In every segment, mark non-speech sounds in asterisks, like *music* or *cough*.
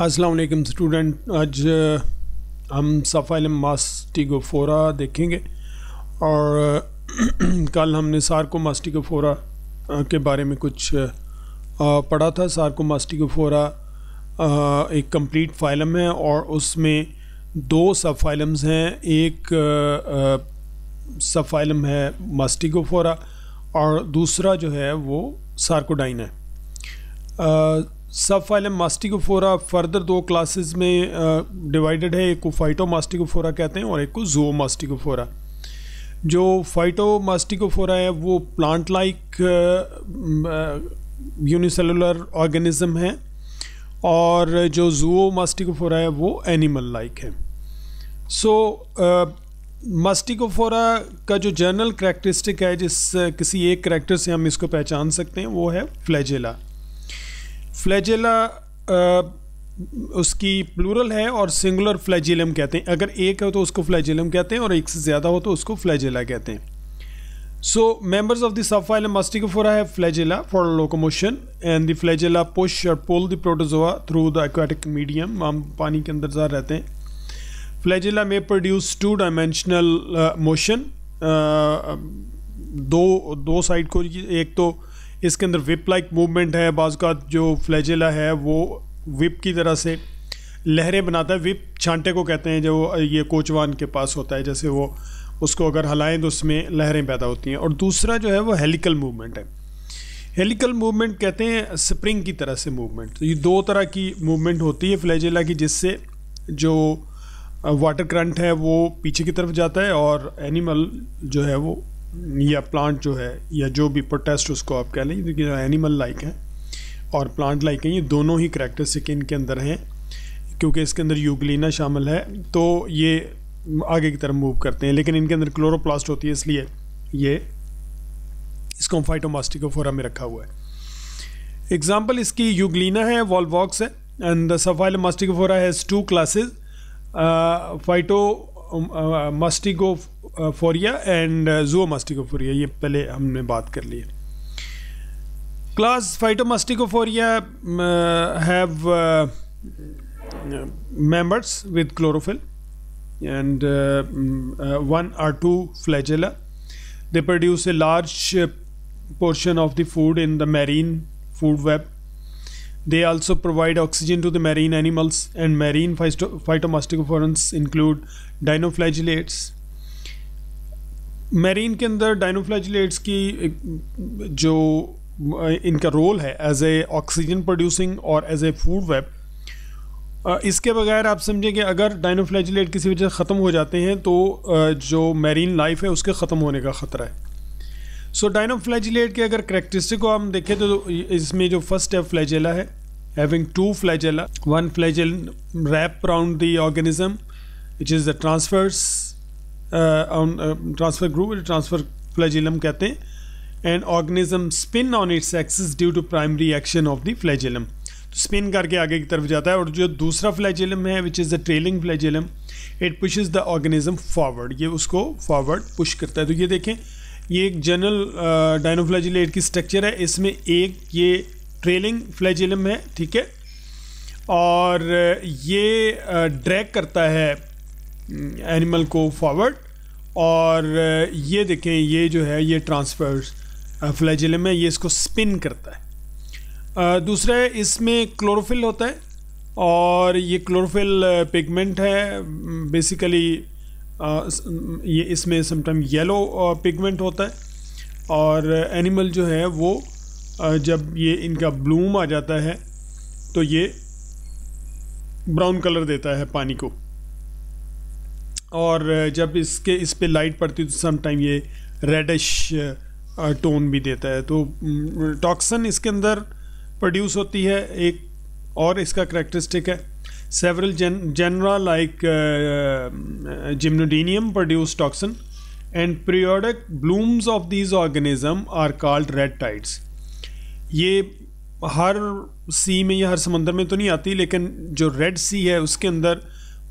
असलकम स्टूडेंट आज हम सफ़ाइल मास्टिकोफोरा देखेंगे और *clears throat* कल हमने सार्को मास्टिकोफोरा के बारे में कुछ पढ़ा था सार्को मास्टिकोफोरा एक कंप्लीट फाइलम है और उसमें दो सब फाइलम्स हैं एक सब फाइलम है मास्टिकोफोरा और दूसरा जो है वो सार्कोडाइन है सब फाइलम मास्टिकोफोरा फर्दर दो क्लासेस में डिवाइडेड है एक को फाइटो कहते हैं और एक को जो मास्टिकोफोरा जो फाइटो मास्टिकोफोरा है वो प्लांट लाइक यूनिसेलुलर ऑर्गेनिज्म है और जो जुओ मास्टिकोफोरा है वो एनिमल लाइक है सो मास्टिकोफोरा uh, का जो जनरल करेक्टरिस्टिक है जिस uh, किसी एक करेक्टर से हम इसको पहचान सकते हैं वो है फ्लैजेला फ्लैजेला uh, उसकी प्लूरल है और सिंगुलर फ्लैजिलम कहते हैं अगर एक हो तो उसको फ्लैजिलम कहते हैं और एक से ज़्यादा हो तो उसको फ्लैजेला कहते हैं So members of the subphylum Mastigophora have flagella for locomotion and the flagella push or pull the protozoa through the aquatic medium हम pani ke andar ज़्यादा रहते hain flagella may produce two dimensional uh, motion uh, दो दो side को एक तो इसके अंदर विप लाइक मूवमेंट है बाज़ का जो फ्लैजेला है वो विप की तरह से लहरें बनाता है विप छांटे को कहते हैं जो ये कोचवान के पास होता है जैसे वो उसको अगर हलाएं तो उसमें लहरें पैदा होती हैं और दूसरा जो है वो हेलिकल मूवमेंट है हेलिकल मूवमेंट कहते हैं स्प्रिंग की तरह से मूवमेंट तो ये दो तरह की मूवमेंट होती है फ्लैजेला की जिससे जो वाटर करंट है वो पीछे की तरफ जाता है और एनिमल जो है वो या प्लांट जो है या जो भी प्रोटेस्ट उसको आप कह लें क्योंकि एनिमल लाइक हैं और प्लांट लाइक हैं ये दोनों ही करैक्टरिस्टिक इनके अंदर हैं क्योंकि इसके अंदर यूगलिना शामिल है तो ये आगे की तरफ मूव करते हैं लेकिन इनके अंदर क्लोरोप्लास्ट होती है इसलिए ये इसको हम फाइटोमास्टिकोफोरा में रखा हुआ है एग्जाम्पल इसकी यूगलिना है वॉलवॉक्स है and the subphylum mastigophora has two classes phytomastigophorea and zoomastigophorea ये पहले हमने बात कर ली है class phytomastigophorea have members with chlorophyll and uh, uh, one or two flagella. They produce a large uh, portion of the food in the marine food web. They also provide oxygen to the marine animals and marine phyto phytomasticophorans include dinoflagellates. Marine के अंदर dinoflagellates की जो इनका role है as a oxygen producing और as a food web इसके बगैर आप समझें कि अगर डायनोफ्लैजलेट किसी वजह से ख़त्म हो जाते हैं तो जो मैरीन लाइफ है उसके ख़त्म होने का ख़तरा है सो डायनोफ्लैजलेट के अगर करेक्टरिस्टिक को हम देखें तो इसमें जो फर्स्ट है फ्लैजेला है having two flagella one flagellum wrap around the organism which is the transverse transverse groove transverse flagellum कहते हैं and organism spin on its axis due to primary action of the flagellum spin करके आगे की तरफ जाता है और जो दूसरा फ्लैजिलम है which is the trailing flagellum it pushes the organism forward ये उसको फॉरवर्ड पुश करता है तो ये देखें ये एक जनरल डायनोफ्लैजिलेट uh, की स्ट्रक्चर है इसमें एक ये ट्रेलिंग फ्लैजिलम है ठीक है और uh, ये ड्रैग uh, करता है एनिमल mm, को फॉरवर्ड और ये देखें ये जो है ये ट्रांसफर्स फ्लैजिलम है ये इसको स्पिन करता है दूसरा इसमें क्लोरोफिल होता है और ये क्लोरोफिल पिगमेंट है बेसिकली ये इसमें समटाइम येलो पिगमेंट होता है और एनिमल जो है वो जब ये इनका ब्लूम आ जाता है तो ये ब्राउन कलर देता है पानी को और जब इसके इस पर लाइट पड़ती है तो समटाइम ये रेडिश टोन भी देता है तो टॉक्सन इसके अंदर प्रोड्यूस होती है एक और इसका करेक्टरिस्टिक है several gen genera like gymnodinium produce toxin and periodic blooms of these organism are called red tides ये हर सी में या हर समंदर में तो नहीं आती लेकिन जो रेड सी है उसके अंदर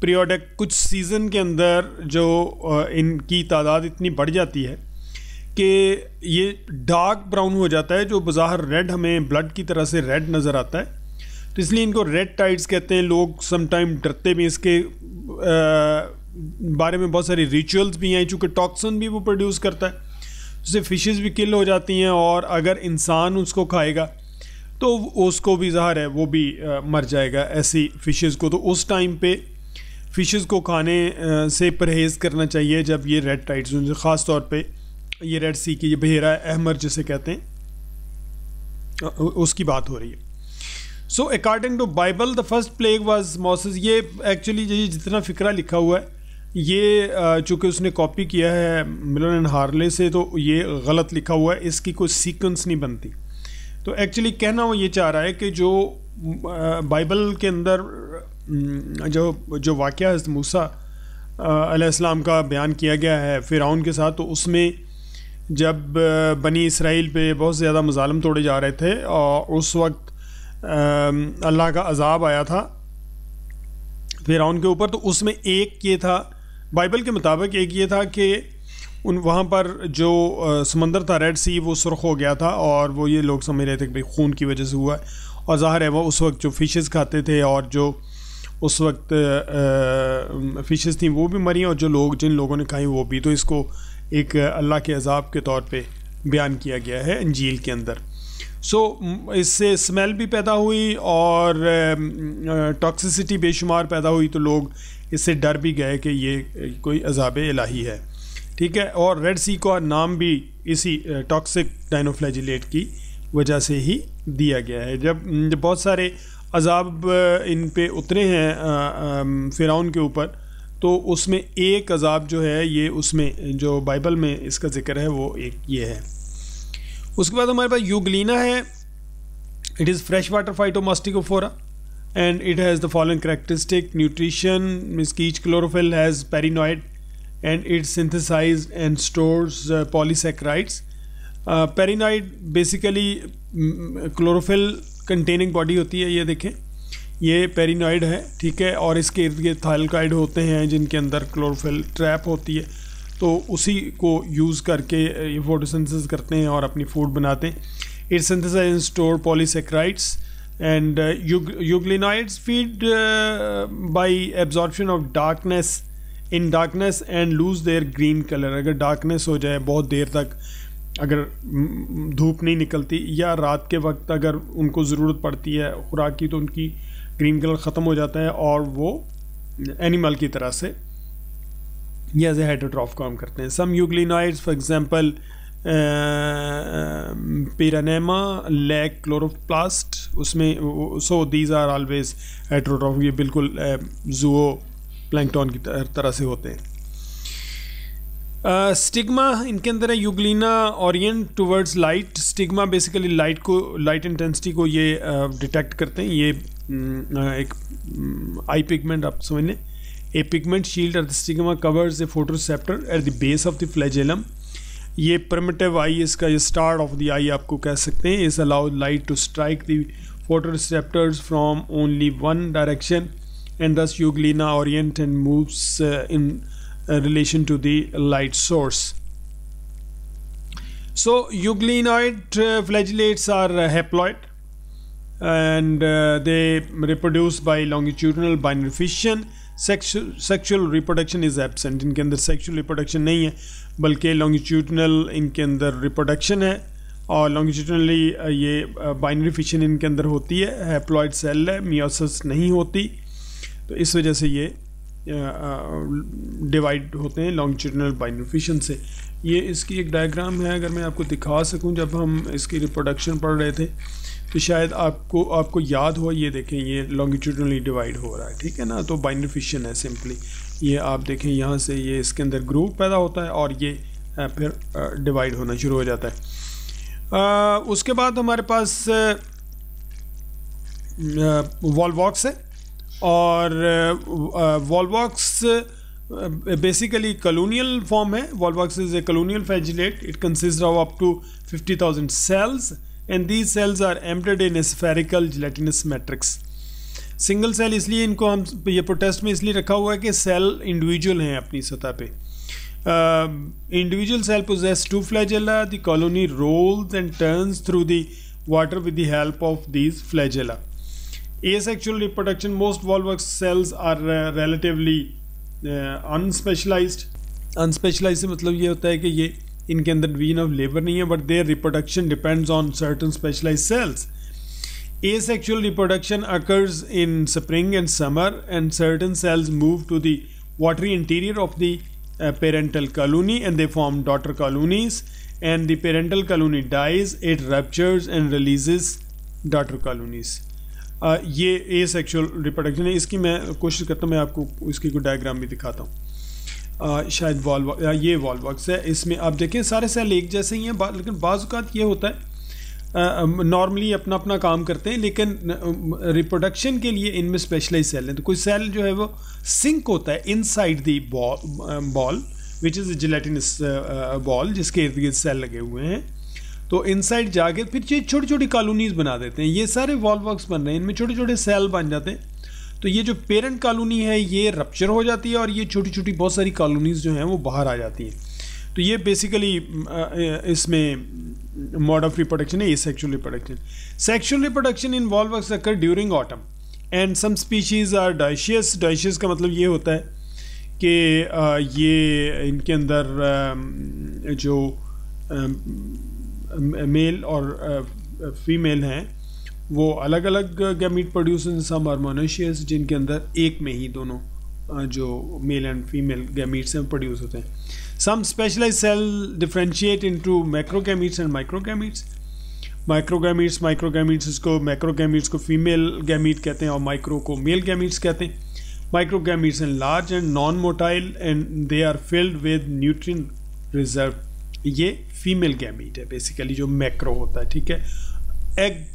प्रियोडक कुछ सीजन के अंदर जो uh, इनकी तादाद इतनी बढ़ जाती है कि ये डार्क ब्राउन हो जाता है जो बाहर रेड हमें ब्लड की तरह से रेड नज़र आता है तो इसलिए इनको रेड टाइड्स कहते हैं लोग समटाइम डरते भी इसके बारे में बहुत सारी रिचुअल्स भी हैं चूँकि टॉक्सन भी वो प्रोड्यूस करता है जिससे फिशेस भी किल हो जाती हैं और अगर इंसान उसको खाएगा तो उसको भी ज़ाहर है वो भी मर जाएगा ऐसी फ़िशेस को तो उस टाइम पे फ़िशेस को खाने से परहेज़ करना चाहिए जब ये रेड टाइड्स ख़ास तौर पे ये रेड सी की ये बहरा अहमर जिसे कहते हैं उसकी बात हो रही है so according to Bible the first plague was Moses ये एक्चुअली ये जितना फ़िक्रा लिखा हुआ है ये चूँकि उसने कॉपी किया है मिलन एंड हार्ले से तो ये गलत लिखा हुआ है इसकी कोई सीक्वेंस नहीं बनती तो एक्चुअली कहना वो ये चाह रहा है कि जो बाइबल के अंदर जो जो वाक़ मूसा अलैहिस्सलाम का बयान किया गया है फ़िरौन के साथ तो उसमें जब बनी इसराइल पे बहुत ज़्यादा मज़ालम तोड़े जा रहे थे और उस वक्त अल्लाह का अजाब आया था फिर के ऊपर तो उसमें एक ये था बाइबल के मुताबिक एक ये था कि उन वहाँ पर जो समंदर था रेड सी वो सुरख हो गया था और वो ये लोग समझ रहे थे कि भाई खून की वजह से हुआ है और ज़ाहिर है वो उस वक्त जो फिशेस खाते थे और जो उस वक्त फिशेस थी वो भी मरी और जो लोग जिन लोगों ने खाई वो भी तो इसको एक अल्लाह के अजाब के तौर पे बयान किया गया है अंजील के अंदर सो so, इससे स्मेल भी पैदा हुई और टॉक्सिसिटी बेशुमार पैदा हुई तो लोग इससे डर भी गए कि ये कोई अजाब इलाही है ठीक है और रेड सी का नाम भी इसी टॉक्सिक डाइनोफ्लैजिलेट की वजह से ही दिया गया है जब बहुत सारे अजाब इन पे उतरे हैं फिराउन के ऊपर तो उसमें एक अजाब जो है ये उसमें जो बाइबल में इसका जिक्र है वो एक ये है उसके बाद हमारे पास यूगलिना है it is fresh water phytomastigophora and it has the following characteristic nutrition मीस की each chlorophyll has pyrenoid and it synthesize and stores polysaccharides pyrenoid basically chlorophyll containing body होती है ये देखें ये पेरिनॉइड है ठीक है और इसके इर्द गिर्द थाइलकाइड होते हैं जिनके अंदर क्लोरोफिल ट्रैप होती है तो उसी को यूज़ करके ये फोटोसिंथेसिस करते हैं और अपनी फूड बनाते हैं it synthesize store polysaccharides and euglenoids feed by absorption of darkness in darkness and lose their green colour अगर डार्कनेस हो जाए बहुत देर तक अगर धूप नहीं निकलती या रात के वक्त अगर उनको ज़रूरत पड़ती है खुराक की तो उनकी ग्रीन कलर ख़त्म हो जाता है और वो एनिमल की तरह से या एज ए हाइड्रोट्रॉफ काम करते हैं some euglenoids for example peranema lack chloroplast उसमें so these are always heterotroph ये बिल्कुल जुओ प्लैंकटॉन की तरह से होते हैं स्टिग्मा uh, इनके अंदर है euglena orient towards light stigma basically light को लाइट इंटेंसिटी को ये डिटेक्ट uh, करते हैं ये एक आई mm, पिगमेंट आप समझने a pigment shield at at the stigma covers the photoreceptor at the base of the flagellum ये प्रमेटिव आई इसका ये स्टार्ट ऑफ द आई आपको कह सकते हैं इस allow light to strike the photoreceptors from only one direction and thus euglena orient and moves in relation to the light source so euglenoid flagellates are haploid and uh, they reproduce by longitudinal binary fission sexual sexual reproduction is absent इनके अंदर sexual reproduction नहीं है बल्कि longitudinal इनके अंदर reproduction है और longitudinally uh, ये बाइनरी फिशन इनके अंदर होती है हैप्लॉयड सेल है मियोसिस नहीं होती तो इस वजह से ये डिवाइड uh, uh, होते हैं लॉन्गिट्यूडनल बाइनरी फिशन से ये इसकी एक डायग्राम है अगर मैं आपको दिखा सकूं जब हम इसकी रिप्रोडक्शन पढ़ रहे थे तो शायद आपको आपको याद हो ये देखें ये लॉन्गिट्यूडनली डिवाइड हो रहा है ठीक है ना तो बाइनिफिशन है सिंपली ये आप देखें यहाँ से ये इसके अंदर ग्रुप पैदा होता है और ये फिर डिवाइड होना शुरू हो जाता है आ, उसके बाद हमारे पास वॉलवॉक्स है और वॉलवॉक्स बेसिकली कलोनियल फॉर्म है volvox is a colonial flagellate it consist of up to fifty thousand cells and these cells are in in spherical gelatinous matrix single cell इसलिए इनको हम ये प्रोटेस्ट में इसलिए रखा हुआ है कि सेल इंडिविजुअल हैं अपनी सतह पे individual cell possess two flagella the colony rolls and turns through the water with the help of these flagella asexual reproduction most volvox cells are relatively unspecialized unspecialize से मतलब ये होता है कि ये इनके अंदर डिवीजन ऑफ लेबर नहीं है but their reproduction depends on certain specialize cells asexual reproduction occurs in spring and summer and certain cells move to the watery interior of the parental colony and they form daughter colonies and the parental colony dies it ruptures and releases daughter colonies ये asexual reproduction है इसकी मैं कोशिश करता हूँ मैं आपको इसकी कोई डायग्राम भी दिखाता हूँ शायद वॉल ये वॉल है इसमें आप देखें सारे सेल एक जैसे ही हैं लेकिन बाज़ात ये होता है नॉर्मली अपना अपना काम करते हैं लेकिन रिप्रोडक्शन के लिए इनमें स्पेशलाइज सेल हैं तो कोई सेल जो है वो सिंक होता है inside the ball ball which is gelatinous ball जिसके इर्द गिर्द सेल लगे हुए हैं तो इनसाइड जाके फिर ये छोटी छोटी कॉलोनीज बना देते हैं ये सारे वॉल बन रहे हैं इनमें छोटे छोटे सेल बन जाते हैं तो ये जो पेरेंट कॉलोनी है ये रप्चर हो जाती है और ये छोटी छोटी बहुत सारी कॉलोनीज़ जो हैं वो बाहर आ जाती हैं तो ये बेसिकली इसमें मॉड ऑफ रिप्रोडक्शन है ये sexual reproduction sexual reproduction in volvox occur during autumn and some species are dioecious dioecious का मतलब ये होता है कि ये इनके अंदर जो मेल और फीमेल uh, uh, हैं वो अलग अलग गैमीट प्रोड्यूस इन सम और मोनोशियस जिनके अंदर एक में ही दोनों uh, जो मेल एंड फीमेल गैमीट्स हैं प्रोड्यूस होते हैं some specialize cell differentiate into macrogametes and microgametes microgametes microgametes इसको मैक्रोगैमीट्स को फीमेल गैमीट कहते हैं और माइक्रो को मेल गैमीट्स कहते हैं microgametes and large and non motile and they are filled with nutrient reserve ये फीमेल गैमीट है बेसिकली जो मैक्रो होता है ठीक है एग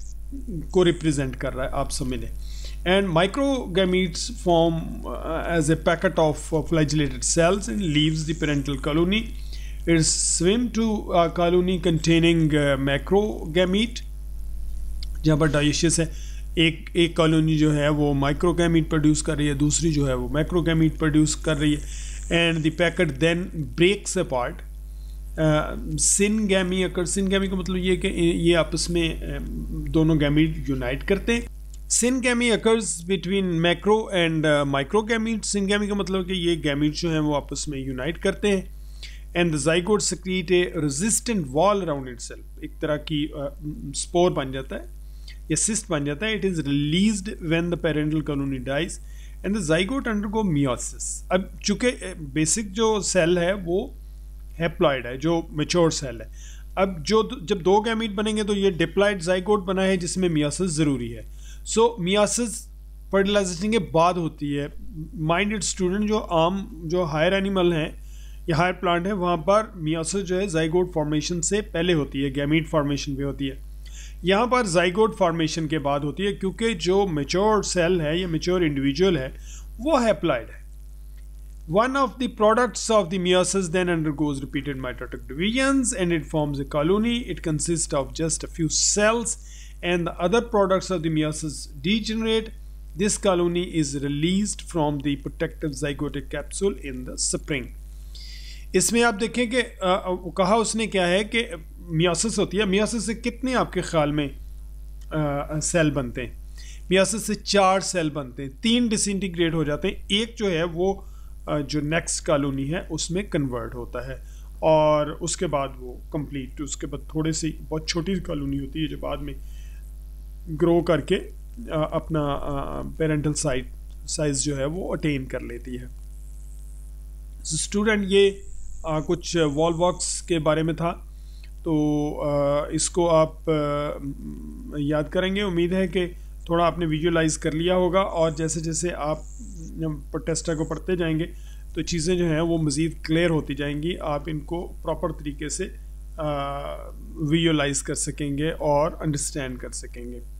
को रिप्रेजेंट कर रहा है आप समझ लें and microgametes form as a packet of flagellated cells in leaves leaves colony parental swim to swims colony containing macrogamete जहाँ पर डाइशियस है एक एक कॉलोनी जो है वो माइक्रो गैमीट प्रोड्यूस कर रही है दूसरी जो है वो गैमीट प्रोड्यूस कर रही है and the packet then breaks apart syngamy अगर सिन गैमी का मतलब ये कि ये आपस में दोनों गैमी यूनाइट करते हैं syngamy occurs between macro and microgamete syngamy का मतलब कि ये गैमीट जो हैं वो आपस में यूनाइट करते हैं and the zygote secrete a resistant wall around it एक तरह की स्पोर uh, बन जाता है या सिस्ट बन जाता है it is release when the parental colony dies and the zygote undergo meiosis अब चूंकि बेसिक जो सेल है वो हैप्लॉयड है जो मेच्योर सेल है अब जो जब दो गैमीट बनेंगे तो ये डिप्लाइड जाइकोट बना है जिसमें मियासिस ज़रूरी है सो मियासिस फर्टिलाइजेशन के बाद होती है माइंडेड स्टूडेंट जो आम जो हायर एनिमल हैं या हायर प्लांट हैं वहाँ पर मियासिस जो है जाइगोट फॉर्मेशन से पहले होती है गैमीट फॉर्मेशन पर होती है यहाँ पर जाइगोट फॉर्मेशन के बाद होती है क्योंकि जो मेच्योर सेल है या मेच्योर इंडिविजुअल है वो हैप्लाइड है One of the products of the meiosis then undergoes repeated mitotic divisions and it forms a colony. It consists of just a few cells and the other products of the meiosis degenerate. This colony is released from the protective zygotic capsule in the spring. इसमें आप देखें कि कहा उसने क्या है कि myiasis होती है मियासिस से कितने आपके ख्याल में आ, सेल बनते हैं मियासिस से चार सेल बनते हैं तीन डिसइंटीग्रेट हो जाते हैं एक जो है वो जो नेक्स्ट कॉलोनी है उसमें कन्वर्ट होता है और उसके बाद वो कंप्लीट उसके बाद थोड़े से बहुत छोटी कॉलोनी होती है जो बाद में ग्रो करके अपना पेरेंटल साइट साइज जो है वो अटेन कर लेती है स्टूडेंट ये आ, कुछ वॉल वॉक्स के बारे में था तो आ, इसको आप आ, याद करेंगे उम्मीद है कि थोड़ा आपने विजुअलाइज़ कर लिया होगा और जैसे जैसे आप टेस्टा को पढ़ते जाएंगे तो चीज़ें जो हैं वो मज़ीद क्लियर होती जाएंगी आप इनको प्रॉपर तरीके से विजुअलाइज़ कर सकेंगे और अंडरस्टैंड कर सकेंगे